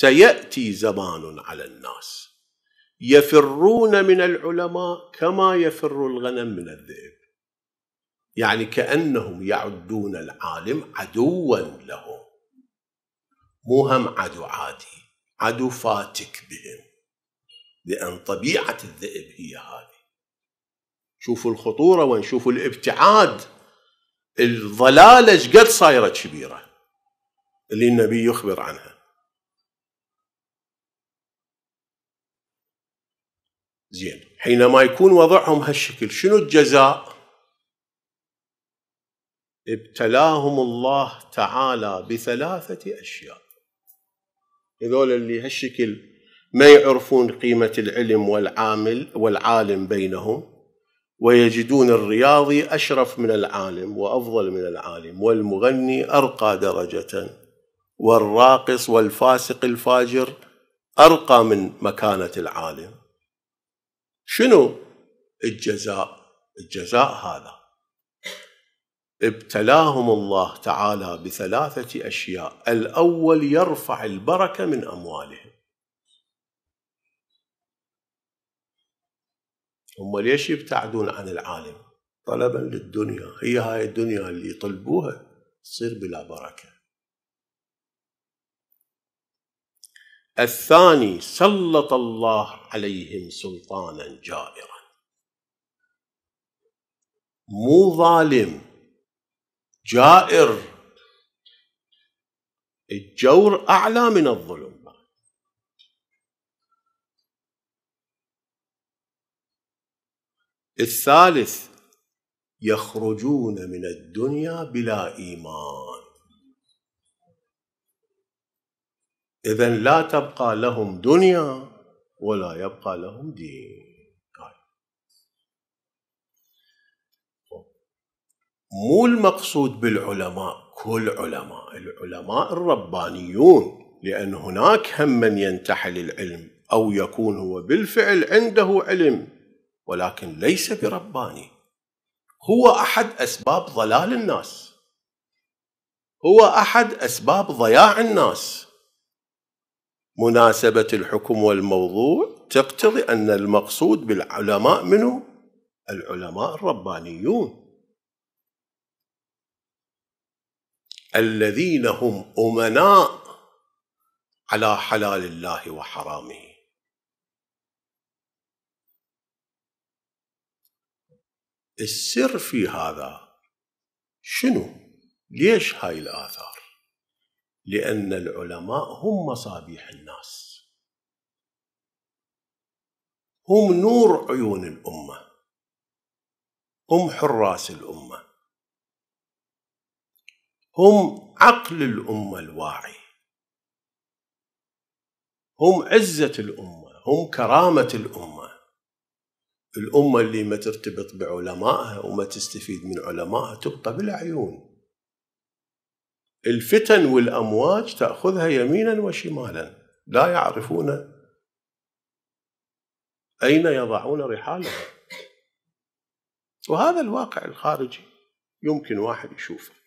سياتي زمان على الناس يفرون من العلماء كما يفر الغنم من الذئب يعني كانهم يعدون العالم عدوا لهم مو هم عدو عادي عدو فاتك بهم لان طبيعه الذئب هي هذه شوفوا الخطوره ونشوفوا الابتعاد الضلاله ايش قد صايره كبيره اللي النبي يخبر عنها زين حينما يكون وضعهم هالشكل شنو الجزاء ابتلاهم الله تعالى بثلاثة أشياء هذول اللي هالشكل ما يعرفون قيمة العلم والعامل والعالم بينهم ويجدون الرياضي أشرف من العالم وأفضل من العالم والمغني أرقى درجة والراقص والفاسق الفاجر أرقى من مكانة العالم شنو الجزاء الجزاء هذا ابتلاهم الله تعالى بثلاثة أشياء الأول يرفع البركة من أموالهم هم ليش يبتعدون عن العالم طلبا للدنيا هي هاي الدنيا اللي يطلبوها تصير بلا بركه الثاني سلط الله عليهم سلطانا جائرا مو ظالم جائر الجور اعلى من الظلم الثالث يخرجون من الدنيا بلا ايمان إذا لا تبقى لهم دنيا ولا يبقى لهم دين طيب. مو المقصود بالعلماء كل علماء العلماء الربانيون لأن هناك هم من ينتحل العلم أو يكون هو بالفعل عنده علم ولكن ليس برباني هو أحد أسباب ضلال الناس هو أحد أسباب ضياع الناس مناسبة الحكم والموضوع تقتضي أن المقصود بالعلماء منه العلماء الربانيون الذين هم أمناء على حلال الله وحرامه السر في هذا شنو ليش هاي الآثار لأن العلماء هم مصابيح الناس هم نور عيون الأمة هم حراس الأمة هم عقل الأمة الواعي هم عزة الأمة هم كرامة الأمة الأمة اللي ما ترتبط بعلمائها وما تستفيد من علمائها تبقى بالعيون الفتن والأمواج تأخذها يمينا وشمالا لا يعرفون أين يضعون رحالهم وهذا الواقع الخارجي يمكن واحد يشوفه